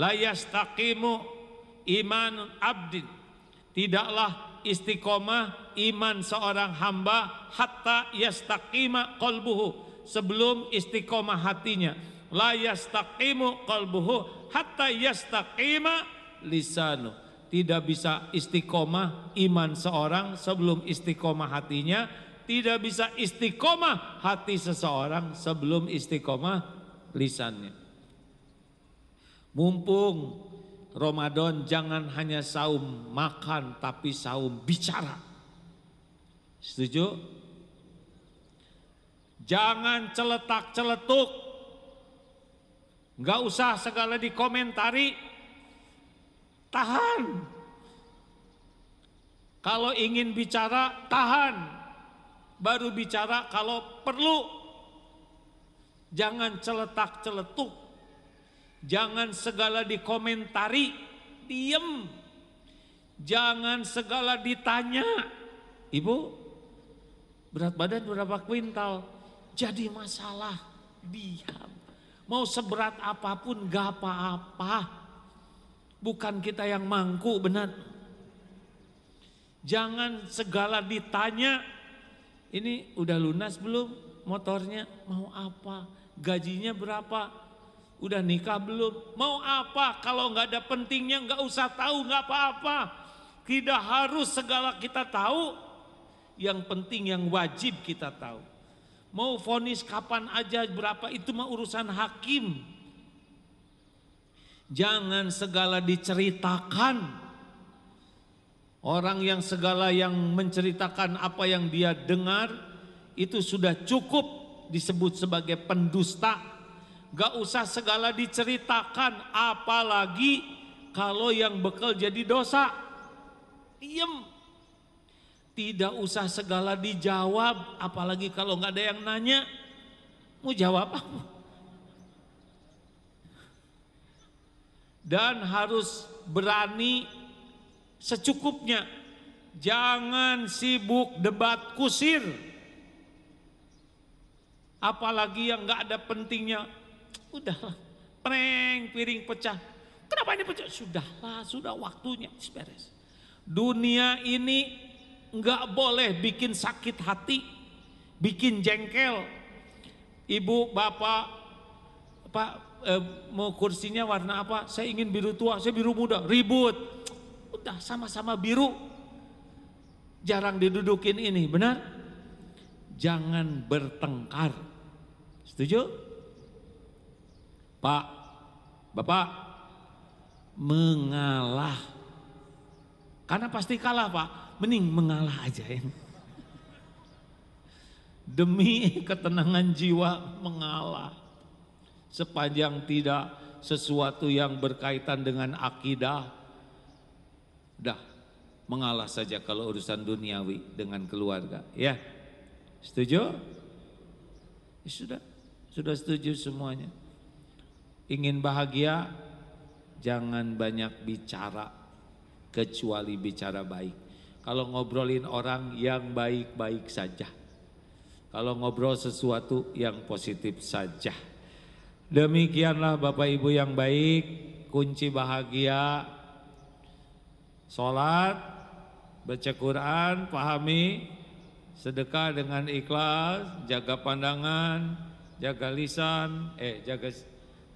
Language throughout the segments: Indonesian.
Layastakimu takimu iman abdin tidaklah istiqomah iman seorang hamba hatta yastakima kolbuhu sebelum istiqomah hatinya Layastakimu takimu kolbuhu hatta yastaqima lisanu tidak bisa istiqomah iman seorang sebelum istiqomah hatinya tidak bisa istiqomah hati seseorang sebelum istiqomah lisannya Mumpung Ramadan jangan hanya saum makan tapi saum bicara. Setuju? Jangan celetak-celetuk. Enggak usah segala dikomentari. Tahan. Kalau ingin bicara, tahan. Baru bicara kalau perlu. Jangan celetak-celetuk Jangan segala dikomentari, diem. Jangan segala ditanya. Ibu, berat badan berapa kuintal? Jadi masalah, diam. Mau seberat apapun gak apa-apa. Bukan kita yang mangku, benar. Jangan segala ditanya, ini udah lunas belum motornya, mau apa, gajinya berapa, Udah nikah belum? Mau apa? Kalau nggak ada pentingnya nggak usah tahu nggak apa-apa. Tidak harus segala kita tahu. Yang penting yang wajib kita tahu. Mau vonis kapan aja berapa itu mah urusan hakim. Jangan segala diceritakan. Orang yang segala yang menceritakan apa yang dia dengar itu sudah cukup disebut sebagai pendusta Gak usah segala diceritakan, apalagi kalau yang bekal jadi dosa. Diem. Tidak usah segala dijawab, apalagi kalau nggak ada yang nanya. Mau jawab apa? Dan harus berani secukupnya. Jangan sibuk debat kusir. Apalagi yang nggak ada pentingnya Udah, preng, piring pecah. Kenapa ini pecah? Sudahlah, sudah waktunya. Beres. Dunia ini nggak boleh bikin sakit hati, bikin jengkel. Ibu, bapak, pak eh, mau kursinya warna apa? Saya ingin biru tua, saya biru muda. Ribut. Udah sama-sama biru. Jarang didudukin ini, benar? Jangan bertengkar. Setuju? Pak, Bapak mengalah. Karena pasti kalah Pak, mending mengalah aja ya. Demi ketenangan jiwa mengalah. Sepanjang tidak sesuatu yang berkaitan dengan akidah. Dah, mengalah saja kalau urusan duniawi dengan keluarga. Ya, setuju? Ya, sudah, sudah setuju semuanya. Ingin bahagia, jangan banyak bicara, kecuali bicara baik. Kalau ngobrolin orang yang baik-baik saja. Kalau ngobrol sesuatu yang positif saja. Demikianlah Bapak Ibu yang baik, kunci bahagia, sholat, baca Quran, pahami, sedekah dengan ikhlas, jaga pandangan, jaga lisan, eh jaga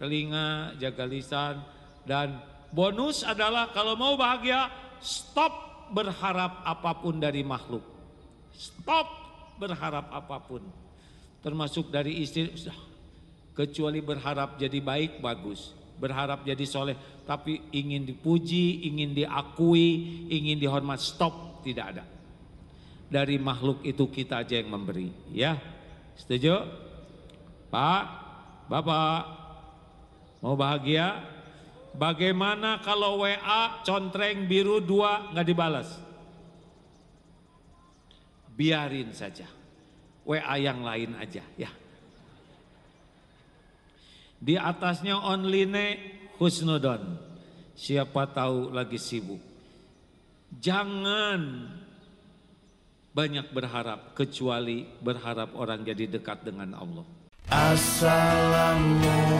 telinga, jaga lisan, dan bonus adalah kalau mau bahagia, stop berharap apapun dari makhluk. Stop berharap apapun. Termasuk dari istri, kecuali berharap jadi baik, bagus. Berharap jadi soleh, tapi ingin dipuji, ingin diakui, ingin dihormat, stop, tidak ada. Dari makhluk itu kita aja yang memberi, ya. Setuju? Pak, Bapak, Mau bahagia? Bagaimana kalau WA contreng biru dua nggak dibalas? Biarin saja. WA yang lain aja ya. Di atasnya online husnudon. Siapa tahu lagi sibuk. Jangan banyak berharap kecuali berharap orang jadi dekat dengan Allah. Assalamualaikum